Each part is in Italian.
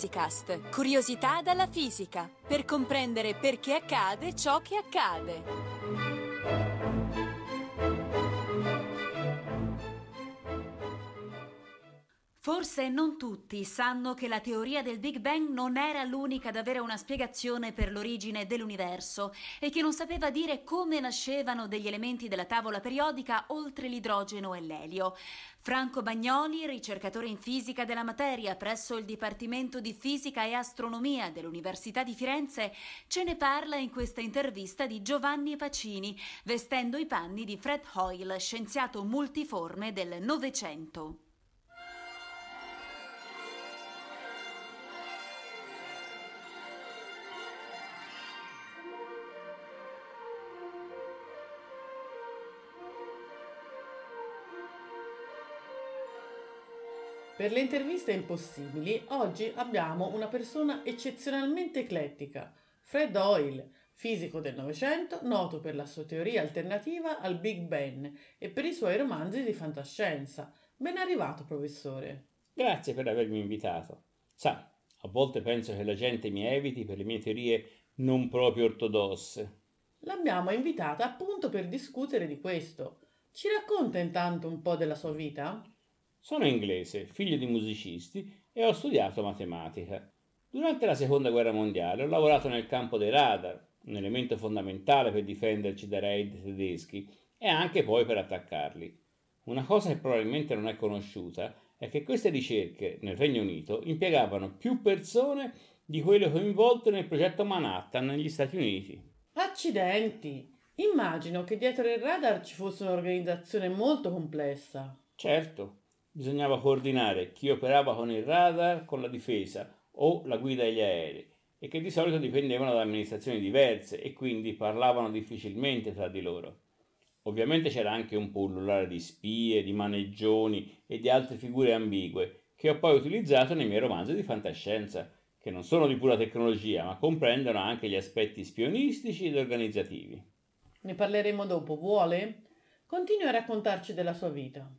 Fisicast, curiosità dalla fisica, per comprendere perché accade ciò che accade. Forse non tutti sanno che la teoria del Big Bang non era l'unica ad avere una spiegazione per l'origine dell'universo e che non sapeva dire come nascevano degli elementi della tavola periodica oltre l'idrogeno e l'elio. Franco Bagnoli, ricercatore in fisica della materia presso il Dipartimento di Fisica e Astronomia dell'Università di Firenze, ce ne parla in questa intervista di Giovanni Pacini, vestendo i panni di Fred Hoyle, scienziato multiforme del Novecento. Per le interviste impossibili, oggi abbiamo una persona eccezionalmente eclettica, Fred Hoyle, fisico del Novecento, noto per la sua teoria alternativa al Big Bang e per i suoi romanzi di fantascienza. Ben arrivato, professore. Grazie per avermi invitato. Sa, a volte penso che la gente mi eviti per le mie teorie non proprio ortodosse. L'abbiamo invitata appunto per discutere di questo. Ci racconta intanto un po' della sua vita? Sono inglese, figlio di musicisti e ho studiato matematica. Durante la seconda guerra mondiale ho lavorato nel campo dei radar, un elemento fondamentale per difenderci dai raid tedeschi e anche poi per attaccarli. Una cosa che probabilmente non è conosciuta è che queste ricerche nel Regno Unito impiegavano più persone di quelle coinvolte nel progetto Manhattan negli Stati Uniti. Accidenti! Immagino che dietro il radar ci fosse un'organizzazione molto complessa. Certo, bisognava coordinare chi operava con il radar, con la difesa o la guida degli aerei e che di solito dipendevano da amministrazioni diverse e quindi parlavano difficilmente tra di loro. Ovviamente c'era anche un pullulare di spie, di maneggioni e di altre figure ambigue che ho poi utilizzato nei miei romanzi di fantascienza, che non sono di pura tecnologia, ma comprendono anche gli aspetti spionistici ed organizzativi. Ne parleremo dopo, vuole? Continui a raccontarci della sua vita.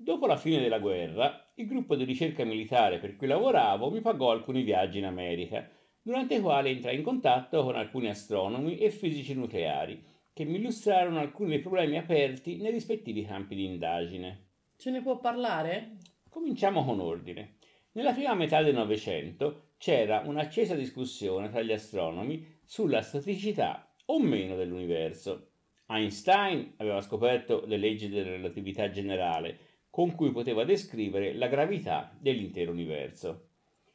Dopo la fine della guerra, il gruppo di ricerca militare per cui lavoravo mi pagò alcuni viaggi in America, durante i quali entrai in contatto con alcuni astronomi e fisici nucleari, che mi illustrarono alcuni dei problemi aperti nei rispettivi campi di indagine. Ce ne può parlare? Cominciamo con ordine. Nella prima metà del Novecento c'era un'accesa discussione tra gli astronomi sulla staticità o meno dell'universo. Einstein aveva scoperto le leggi della relatività generale, con cui poteva descrivere la gravità dell'intero universo.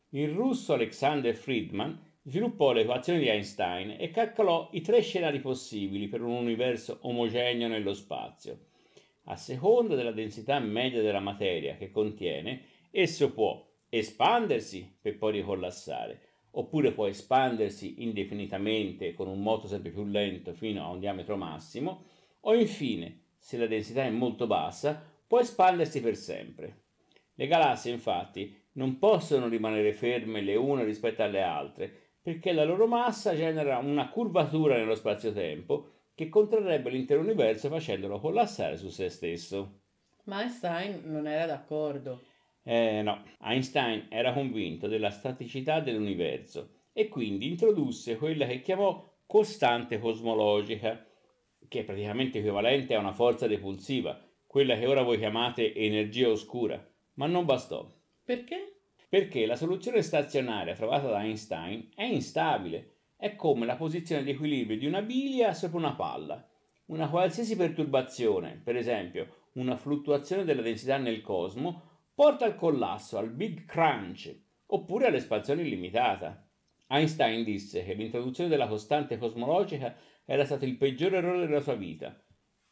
Il russo Alexander Friedman sviluppò l'equazione di Einstein e calcolò i tre scenari possibili per un universo omogeneo nello spazio. A seconda della densità media della materia che contiene, esso può espandersi per poi ricollassare, oppure può espandersi indefinitamente con un moto sempre più lento fino a un diametro massimo, o infine, se la densità è molto bassa, può espandersi per sempre. Le galassie infatti non possono rimanere ferme le une rispetto alle altre perché la loro massa genera una curvatura nello spazio-tempo che contrarrebbe l'intero universo facendolo collassare su se stesso. Ma Einstein non era d'accordo. Eh no, Einstein era convinto della staticità dell'universo e quindi introdusse quella che chiamò costante cosmologica, che è praticamente equivalente a una forza repulsiva, quella che ora voi chiamate energia oscura, ma non bastò. Perché? Perché la soluzione stazionaria trovata da Einstein è instabile, è come la posizione di equilibrio di una biglia sopra una palla. Una qualsiasi perturbazione, per esempio una fluttuazione della densità nel cosmo, porta al collasso, al Big Crunch, oppure all'espansione illimitata. Einstein disse che l'introduzione della costante cosmologica era stato il peggior errore della sua vita,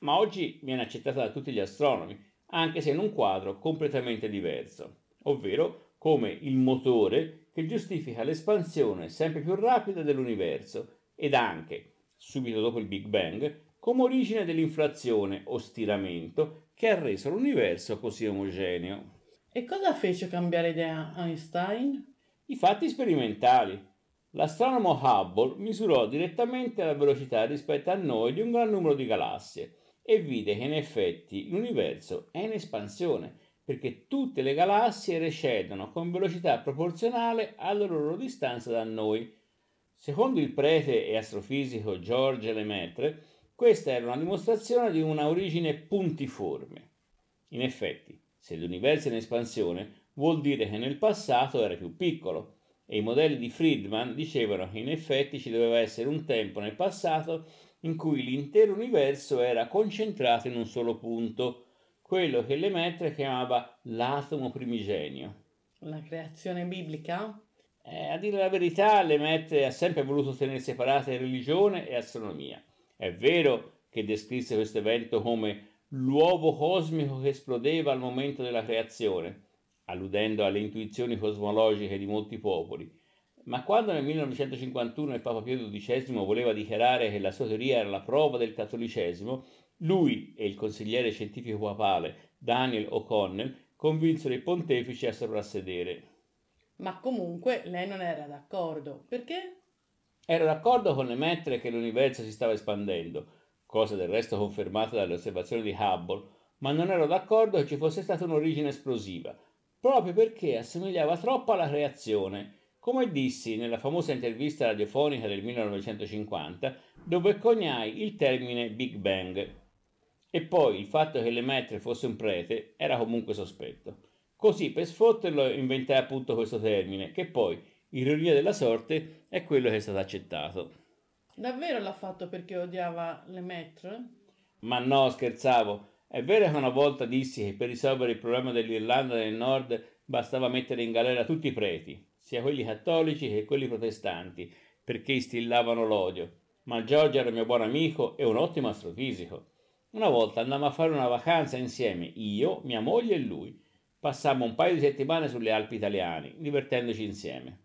ma oggi viene accettata da tutti gli astronomi, anche se in un quadro completamente diverso, ovvero come il motore che giustifica l'espansione sempre più rapida dell'universo ed anche, subito dopo il Big Bang, come origine dell'inflazione o stiramento che ha reso l'universo così omogeneo. E cosa fece cambiare idea Einstein? I fatti sperimentali. L'astronomo Hubble misurò direttamente la velocità rispetto a noi di un gran numero di galassie e vide che in effetti l'universo è in espansione perché tutte le galassie recedono con velocità proporzionale alla loro distanza da noi. Secondo il prete e astrofisico Georges Lemaitre, questa era una dimostrazione di una origine puntiforme. In effetti, se l'universo è in espansione, vuol dire che nel passato era più piccolo, e i modelli di Friedman dicevano che in effetti ci doveva essere un tempo nel passato in cui l'intero universo era concentrato in un solo punto, quello che Lemaitre chiamava l'atomo primigenio. La creazione biblica? Eh, a dire la verità, Lemaitre ha sempre voluto tenere separate religione e astronomia. È vero che descrisse questo evento come l'uovo cosmico che esplodeva al momento della creazione, alludendo alle intuizioni cosmologiche di molti popoli, ma quando nel 1951 il Papa Pio XII voleva dichiarare che la sua teoria era la prova del cattolicesimo, lui e il consigliere scientifico papale Daniel O'Connell convinsero i pontefici a soprassedere. Ma comunque lei non era d'accordo, perché? Era d'accordo con l'emettere che l'universo si stava espandendo, cosa del resto confermata dalle osservazioni di Hubble, ma non ero d'accordo che ci fosse stata un'origine esplosiva, proprio perché assomigliava troppo alla creazione come dissi nella famosa intervista radiofonica del 1950, dove coniai il termine Big Bang. E poi il fatto che Lemaitre fosse un prete era comunque sospetto. Così per sfotterlo inventai appunto questo termine, che poi, ironia della sorte, è quello che è stato accettato. Davvero l'ha fatto perché odiava Lemaitre? Ma no, scherzavo. È vero che una volta dissi che per risolvere il problema dell'Irlanda del Nord bastava mettere in galera tutti i preti, sia quelli cattolici che quelli protestanti, perché instillavano l'odio. Ma Giorgio era mio buon amico e un ottimo astrofisico. Una volta andammo a fare una vacanza insieme, io, mia moglie e lui. Passammo un paio di settimane sulle Alpi italiane, divertendoci insieme.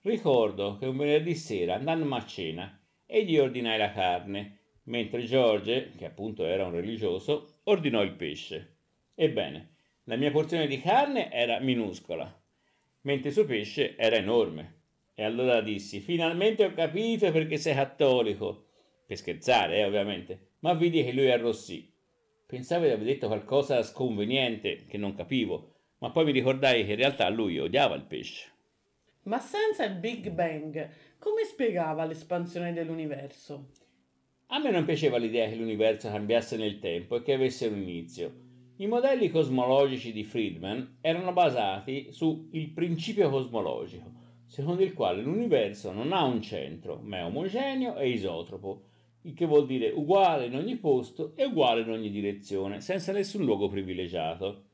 Ricordo che un venerdì sera, andammo a cena, e gli ordinai la carne, mentre Giorgio, che appunto era un religioso, ordinò il pesce. Ebbene, la mia porzione di carne era minuscola, mentre il suo pesce era enorme. E allora dissi, finalmente ho capito perché sei cattolico. Per scherzare, eh, ovviamente. Ma vidi che lui arrossì. Pensavo di aver detto qualcosa sconveniente che non capivo, ma poi mi ricordai che in realtà lui odiava il pesce. Ma senza il Big Bang, come spiegava l'espansione dell'universo? A me non piaceva l'idea che l'universo cambiasse nel tempo e che avesse un inizio. I modelli cosmologici di Friedman erano basati sul principio cosmologico, secondo il quale l'universo non ha un centro, ma è omogeneo e isotropo, il che vuol dire uguale in ogni posto e uguale in ogni direzione, senza nessun luogo privilegiato.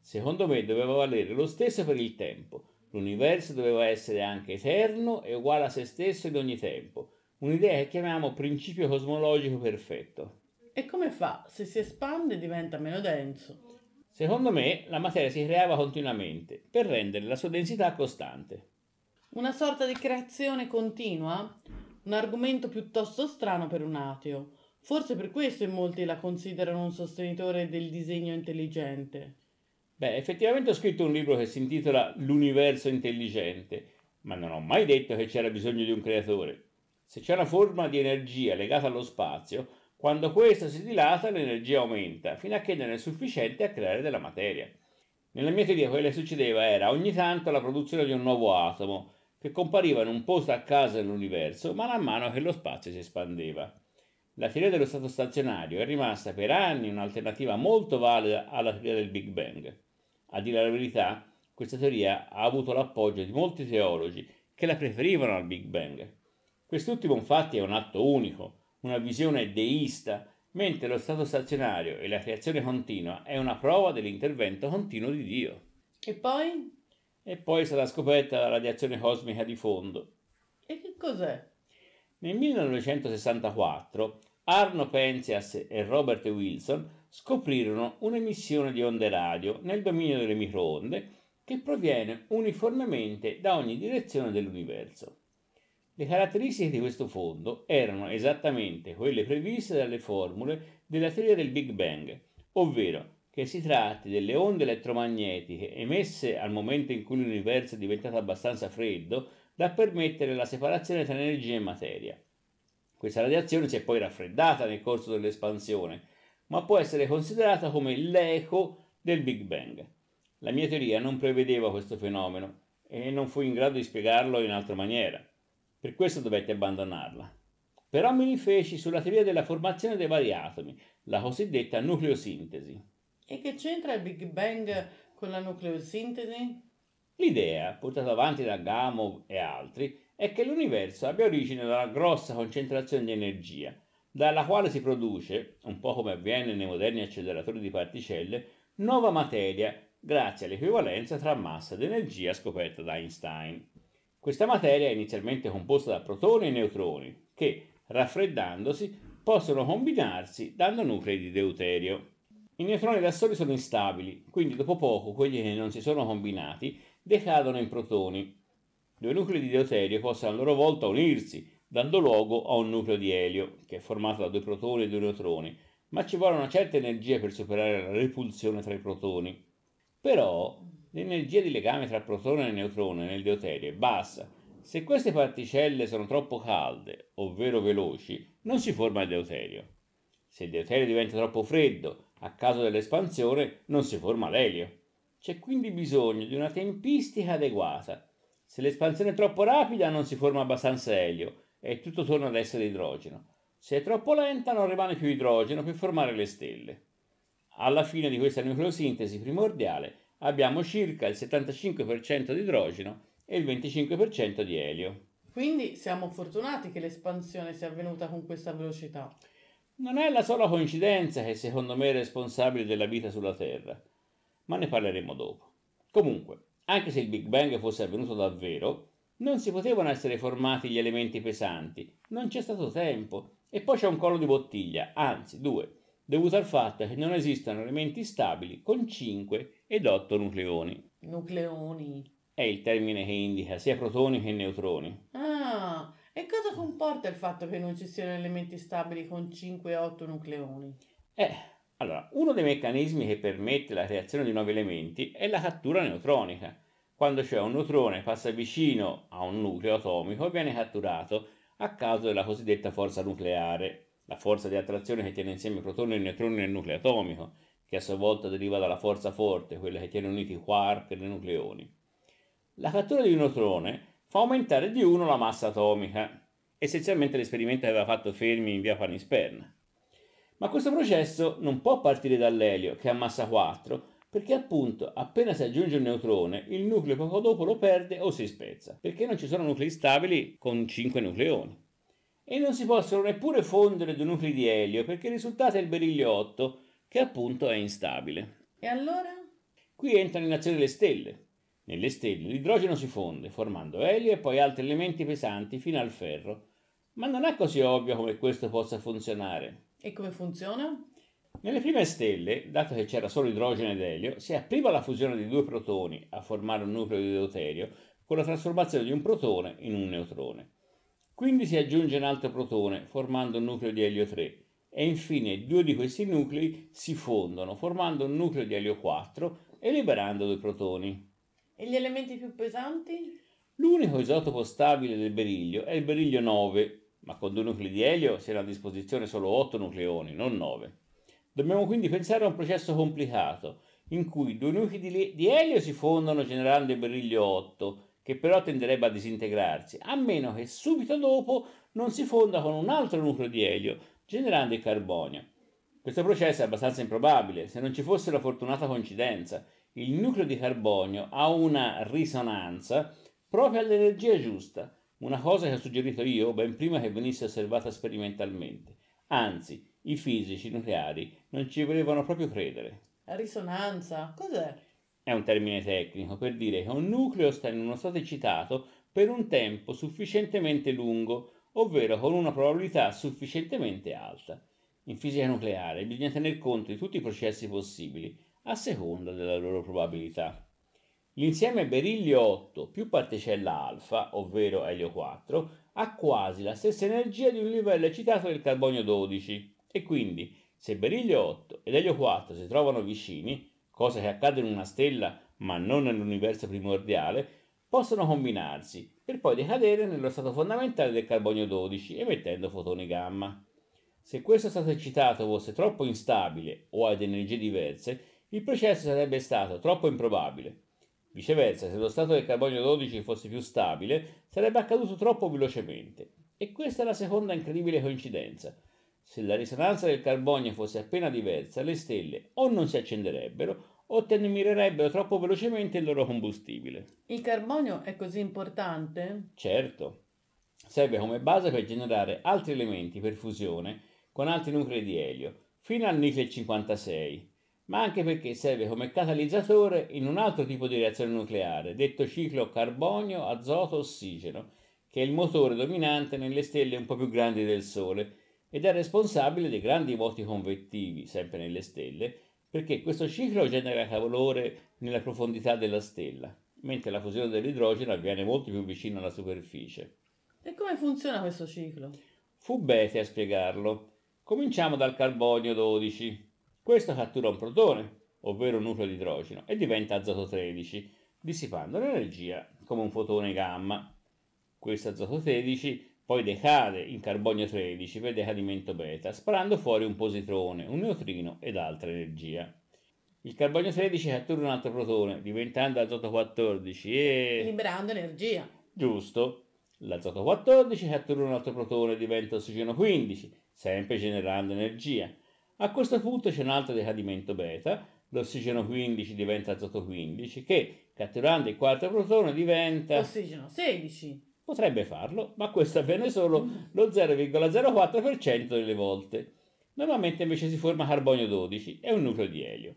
Secondo me doveva valere lo stesso per il tempo. L'universo doveva essere anche eterno e uguale a se stesso in ogni tempo, un'idea che chiamiamo principio cosmologico perfetto. E come fa? Se si espande diventa meno denso. Secondo me la materia si creava continuamente per rendere la sua densità costante. Una sorta di creazione continua? Un argomento piuttosto strano per un ateo. Forse per questo in molti la considerano un sostenitore del disegno intelligente. Beh, effettivamente ho scritto un libro che si intitola L'universo intelligente, ma non ho mai detto che c'era bisogno di un creatore. Se c'è una forma di energia legata allo spazio, quando questo si dilata l'energia aumenta, fino a che non è sufficiente a creare della materia. Nella mia teoria quello che succedeva era ogni tanto la produzione di un nuovo atomo, che compariva in un posto a caso nell'universo man mano che lo spazio si espandeva. La teoria dello stato stazionario è rimasta per anni un'alternativa molto valida alla teoria del Big Bang. A dire la verità, questa teoria ha avuto l'appoggio di molti teologi che la preferivano al Big Bang. Quest'ultimo infatti è un atto unico, una visione deista, mentre lo stato stazionario e la creazione continua è una prova dell'intervento continuo di Dio. E poi? E poi sarà scoperta la radiazione cosmica di fondo. E che cos'è? Nel 1964 Arno Penzias e Robert Wilson scoprirono un'emissione di onde radio nel dominio delle microonde che proviene uniformemente da ogni direzione dell'universo. Le caratteristiche di questo fondo erano esattamente quelle previste dalle formule della teoria del Big Bang, ovvero che si tratti delle onde elettromagnetiche emesse al momento in cui l'universo è diventato abbastanza freddo da permettere la separazione tra energia e materia. Questa radiazione si è poi raffreddata nel corso dell'espansione, ma può essere considerata come l'eco del Big Bang. La mia teoria non prevedeva questo fenomeno e non fu in grado di spiegarlo in altra maniera per questo dovetti abbandonarla. Però mi rifeci sulla teoria della formazione dei vari atomi, la cosiddetta nucleosintesi. E che c'entra il Big Bang con la nucleosintesi? L'idea, portata avanti da Gamow e altri, è che l'universo abbia origine da una grossa concentrazione di energia, dalla quale si produce, un po' come avviene nei moderni acceleratori di particelle, nuova materia grazie all'equivalenza tra massa ed energia scoperta da Einstein. Questa materia è inizialmente composta da protoni e neutroni che, raffreddandosi, possono combinarsi dando nuclei di deuterio. I neutroni da soli sono instabili, quindi dopo poco quelli che non si sono combinati decadono in protoni. Due nuclei di deuterio possono a loro volta unirsi, dando luogo a un nucleo di elio, che è formato da due protoni e due neutroni, ma ci vuole una certa energia per superare la repulsione tra i protoni. Però l'energia di legame tra protone e neutrone nel deuterio è bassa. Se queste particelle sono troppo calde, ovvero veloci, non si forma il deuterio. Se il deuterio diventa troppo freddo, a causa dell'espansione, non si forma l'elio. C'è quindi bisogno di una tempistica adeguata. Se l'espansione è troppo rapida, non si forma abbastanza elio e tutto torna ad essere idrogeno. Se è troppo lenta non rimane più idrogeno per formare le stelle. Alla fine di questa nucleosintesi primordiale abbiamo circa il 75% di idrogeno e il 25% di elio. Quindi siamo fortunati che l'espansione sia avvenuta con questa velocità. Non è la sola coincidenza che secondo me è responsabile della vita sulla Terra, ma ne parleremo dopo. Comunque, anche se il Big Bang fosse avvenuto davvero, non si potevano essere formati gli elementi pesanti, non c'è stato tempo e poi c'è un collo di bottiglia, anzi due, dovuta al fatto che non esistono elementi stabili con 5 ed 8 nucleoni. Nucleoni. È il termine che indica sia protoni che neutroni. Ah, e cosa comporta il fatto che non ci siano elementi stabili con 5 e 8 nucleoni? Eh, allora, uno dei meccanismi che permette la creazione di nuovi elementi è la cattura neutronica. Quando cioè un neutrone passa vicino a un nucleo atomico viene catturato a causa della cosiddetta forza nucleare, la forza di attrazione che tiene insieme i protoni, i neutroni nel nucleo atomico, che a sua volta deriva dalla forza forte, quella che tiene uniti i quark e i nucleoni. La cattura di un neutrone fa aumentare di 1 la massa atomica, essenzialmente l'esperimento che aveva fatto Fermi in via Panisperna. Ma questo processo non può partire dall'elio, che ha massa 4, perché appunto appena si aggiunge un neutrone, il nucleo poco dopo lo perde o si spezza, perché non ci sono nuclei stabili con 5 nucleoni e non si possono neppure fondere due nuclei di elio perché il risultato è il beriglio 8 che appunto è instabile. E allora? Qui entrano in azione le stelle. Nelle stelle l'idrogeno si fonde formando elio e poi altri elementi pesanti fino al ferro, ma non è così ovvio come questo possa funzionare. E come funziona? Nelle prime stelle, dato che c'era solo idrogeno ed elio, si apriva la fusione di due protoni a formare un nucleo di deuterio con la trasformazione di un protone in un neutrone. Quindi si aggiunge un altro protone formando un nucleo di elio 3 e infine due di questi nuclei si fondono formando un nucleo di elio 4 e liberando due protoni. E gli elementi più pesanti? L'unico isotopo stabile del beriglio è il beriglio 9, ma con due nuclei di elio si hanno a disposizione solo 8 nucleoni, non 9. Dobbiamo quindi pensare a un processo complicato in cui due nuclei di elio si fondono generando il beriglio 8 che però tenderebbe a disintegrarsi, a meno che subito dopo non si fonda con un altro nucleo di elio, generando il carbonio. Questo processo è abbastanza improbabile, se non ci fosse la fortunata coincidenza. Il nucleo di carbonio ha una risonanza proprio all'energia giusta, una cosa che ho suggerito io ben prima che venisse osservata sperimentalmente. Anzi, i fisici nucleari non ci volevano proprio credere. La risonanza, cos'è? è un termine tecnico per dire che un nucleo sta in uno stato eccitato per un tempo sufficientemente lungo, ovvero con una probabilità sufficientemente alta. In fisica nucleare bisogna tener conto di tutti i processi possibili, a seconda della loro probabilità. L'insieme berillio 8 più particella alfa, ovvero elio 4, ha quasi la stessa energia di un livello eccitato del carbonio 12 e quindi se berillio 8 ed elio 4 si trovano vicini, cosa che accade in una stella ma non nell'universo primordiale, possono combinarsi per poi decadere nello stato fondamentale del carbonio 12 emettendo fotoni gamma. Se questo stato eccitato fosse troppo instabile o ad energie diverse, il processo sarebbe stato troppo improbabile. Viceversa, se lo stato del carbonio 12 fosse più stabile, sarebbe accaduto troppo velocemente. E questa è la seconda incredibile coincidenza. Se la risonanza del carbonio fosse appena diversa, le stelle o non si accenderebbero o terminerebbero troppo velocemente il loro combustibile. Il carbonio è così importante? Certo. Serve come base per generare altri elementi per fusione con altri nuclei di elio, fino al nickel 56, ma anche perché serve come catalizzatore in un altro tipo di reazione nucleare, detto ciclo carbonio-azoto-ossigeno, che è il motore dominante nelle stelle un po' più grandi del Sole ed è responsabile dei grandi vuoti convettivi, sempre nelle stelle, perché questo ciclo genera calore nella profondità della stella, mentre la fusione dell'idrogeno avviene molto più vicino alla superficie. E come funziona questo ciclo? Fu Bete a spiegarlo. Cominciamo dal carbonio 12. Questo cattura un protone, ovvero un nucleo di idrogeno, e diventa azoto 13, dissipando l'energia come un fotone gamma. Questo azoto 13 poi decade in carbonio 13 per decadimento beta, sparando fuori un positrone, un neutrino ed altra energia. Il carbonio 13 cattura un altro protone, diventando azoto 14 e... Liberando energia. Giusto. L'azoto 14 cattura un altro protone, diventa ossigeno 15, sempre generando energia. A questo punto c'è un altro decadimento beta, l'ossigeno 15 diventa azoto 15, che catturando il quarto protone diventa... Ossigeno 16. Potrebbe farlo, ma questo avviene solo lo 0,04% delle volte. Normalmente invece si forma carbonio 12 e un nucleo di elio.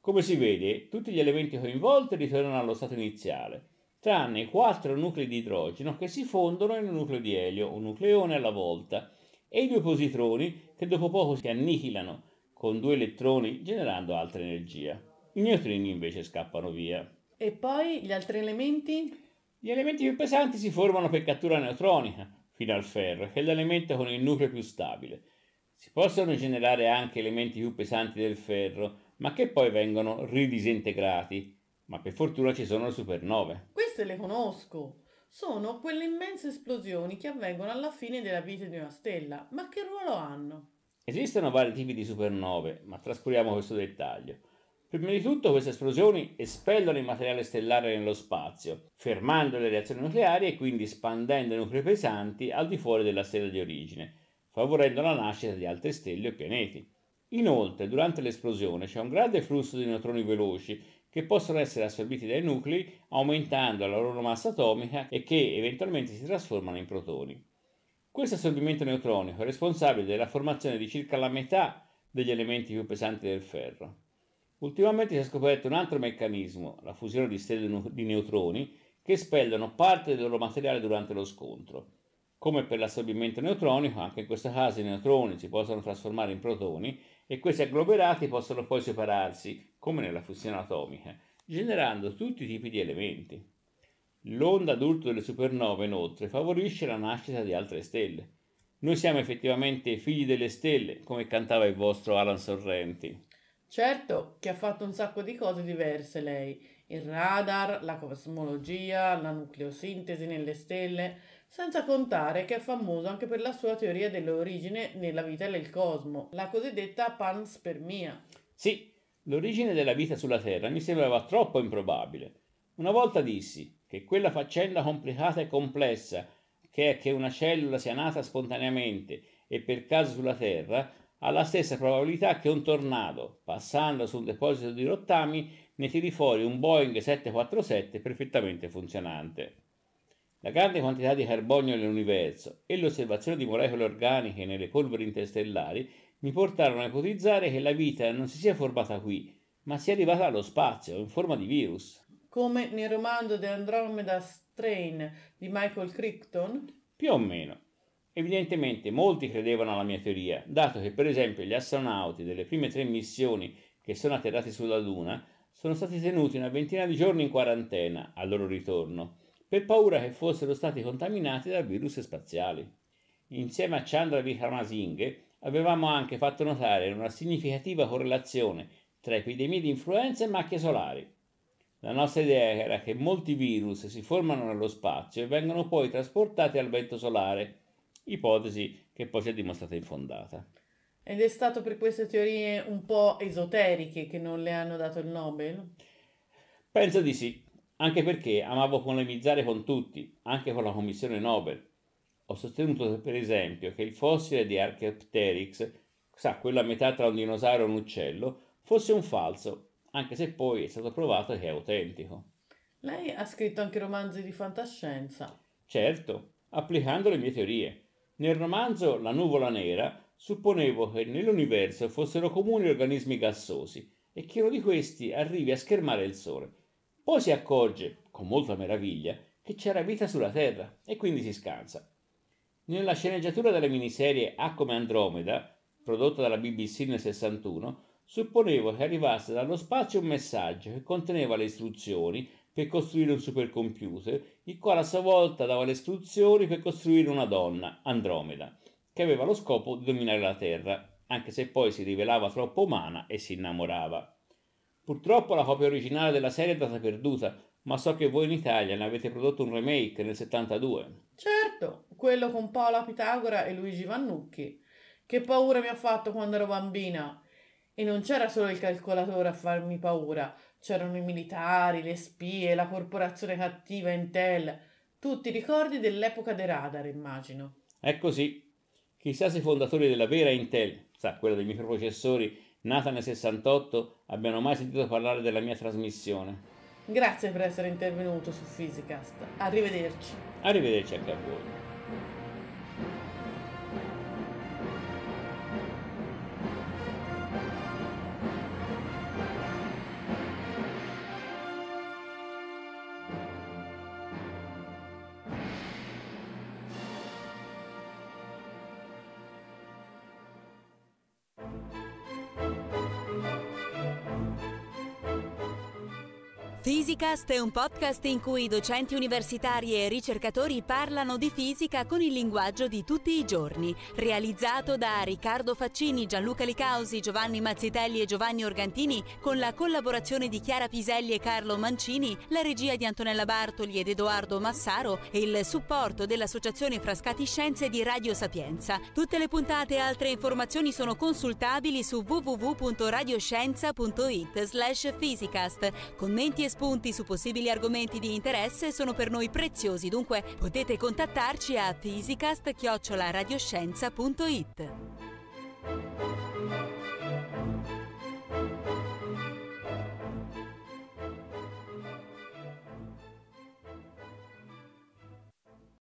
Come si vede, tutti gli elementi coinvolti ritornano allo stato iniziale, tranne i quattro nuclei di idrogeno che si fondono in un nucleo di elio, un nucleone alla volta, e i due positroni che dopo poco si annichilano con due elettroni generando altra energia. I neutrini invece scappano via. E poi gli altri elementi? Gli elementi più pesanti si formano per cattura neutronica, fino al ferro, che è l'elemento con il nucleo più stabile. Si possono generare anche elementi più pesanti del ferro, ma che poi vengono ridisintegrati. Ma per fortuna ci sono le supernove. Queste le conosco. Sono quelle immense esplosioni che avvengono alla fine della vita di una stella. Ma che ruolo hanno? Esistono vari tipi di supernove, ma trascuriamo questo dettaglio. Prima di tutto queste esplosioni espellono il materiale stellare nello spazio, fermando le reazioni nucleari e quindi espandendo i nuclei pesanti al di fuori della stella di origine, favorendo la nascita di altre stelle o pianeti. Inoltre, durante l'esplosione c'è un grande flusso di neutroni veloci che possono essere assorbiti dai nuclei aumentando la loro massa atomica e che eventualmente si trasformano in protoni. Questo assorbimento neutronico è responsabile della formazione di circa la metà degli elementi più pesanti del ferro. Ultimamente si è scoperto un altro meccanismo, la fusione di stelle di neutroni, che espellono parte del loro materiale durante lo scontro. Come per l'assorbimento neutronico, anche in questo caso i neutroni si possono trasformare in protoni e questi agglomerati possono poi separarsi, come nella fusione atomica, generando tutti i tipi di elementi. L'onda d'urto delle supernove, inoltre, favorisce la nascita di altre stelle. Noi siamo effettivamente figli delle stelle, come cantava il vostro Alan Sorrenti. Certo che ha fatto un sacco di cose diverse lei, il radar, la cosmologia, la nucleosintesi nelle stelle, senza contare che è famoso anche per la sua teoria dell'origine nella vita e nel cosmo, la cosiddetta panspermia. Sì, l'origine della vita sulla Terra mi sembrava troppo improbabile. Una volta dissi che quella faccenda complicata e complessa che è che una cellula sia nata spontaneamente e per caso sulla Terra ha la stessa probabilità che un tornado, passando su un deposito di rottami, ne tiri fuori un Boeing 747 perfettamente funzionante. La grande quantità di carbonio nell'universo e l'osservazione di molecole organiche nelle polveri interstellari mi portarono a ipotizzare che la vita non si sia formata qui, ma sia arrivata allo spazio in forma di virus. Come nel romanzo The Andromeda Strain di Michael Crichton? Più o meno. Evidentemente molti credevano alla mia teoria, dato che per esempio gli astronauti delle prime tre missioni che sono atterrati sulla Luna sono stati tenuti una ventina di giorni in quarantena al loro ritorno, per paura che fossero stati contaminati da virus spaziali. Insieme a Chandra Vikramasinghe avevamo anche fatto notare una significativa correlazione tra epidemie di influenza e macchie solari. La nostra idea era che molti virus si formano nello spazio e vengono poi trasportati al vento solare, ipotesi che poi si è dimostrata infondata. Ed è stato per queste teorie un po' esoteriche che non le hanno dato il Nobel? Penso di sì, anche perché amavo polemizzare con tutti, anche con la commissione Nobel. Ho sostenuto per esempio che il fossile di Archaeopteryx, sa, quello a metà tra un dinosauro e un uccello, fosse un falso, anche se poi è stato provato che è autentico. Lei ha scritto anche romanzi di fantascienza. Certo, applicando le mie teorie. Nel romanzo La nuvola nera supponevo che nell'universo fossero comuni organismi gassosi e che uno di questi arrivi a schermare il Sole. Poi si accorge, con molta meraviglia, che c'era vita sulla Terra e quindi si scansa. Nella sceneggiatura della miniserie A come Andromeda, prodotta dalla BBC nel 61, supponevo che arrivasse dallo spazio un messaggio che conteneva le istruzioni per costruire un supercomputer, il quale a sua volta dava le istruzioni per costruire una donna, Andromeda, che aveva lo scopo di dominare la Terra, anche se poi si rivelava troppo umana e si innamorava. Purtroppo la copia originale della serie è stata perduta, ma so che voi in Italia ne avete prodotto un remake nel 72. Certo, quello con Paola Pitagora e Luigi Vannucchi. Che paura mi ha fatto quando ero bambina. E non c'era solo il calcolatore a farmi paura, C'erano i militari, le spie, la corporazione cattiva Intel, tutti ricordi dell'epoca dei radar, immagino. È così. chissà se i fondatori della vera Intel, sa, quella dei microprocessori nata nel 68, abbiano mai sentito parlare della mia trasmissione. Grazie per essere intervenuto su Physicast. Arrivederci. Arrivederci anche a voi. Fisiccast è un podcast in cui docenti universitari e ricercatori parlano di fisica con il linguaggio di tutti i giorni. Realizzato da Riccardo Faccini, Gianluca Licausi, Giovanni Mazzitelli e Giovanni Organtini, con la collaborazione di Chiara Piselli e Carlo Mancini, la regia di Antonella Bartoli ed Edoardo Massaro e il supporto dell'Associazione Frascati Scienze di Radio Sapienza. Tutte le puntate e altre informazioni sono consultabili su www.radioscienza.it slash Fisicast. Commenti e spunti su su possibili argomenti di interesse sono per noi preziosi, dunque potete contattarci a fisicast-radioscienza.it.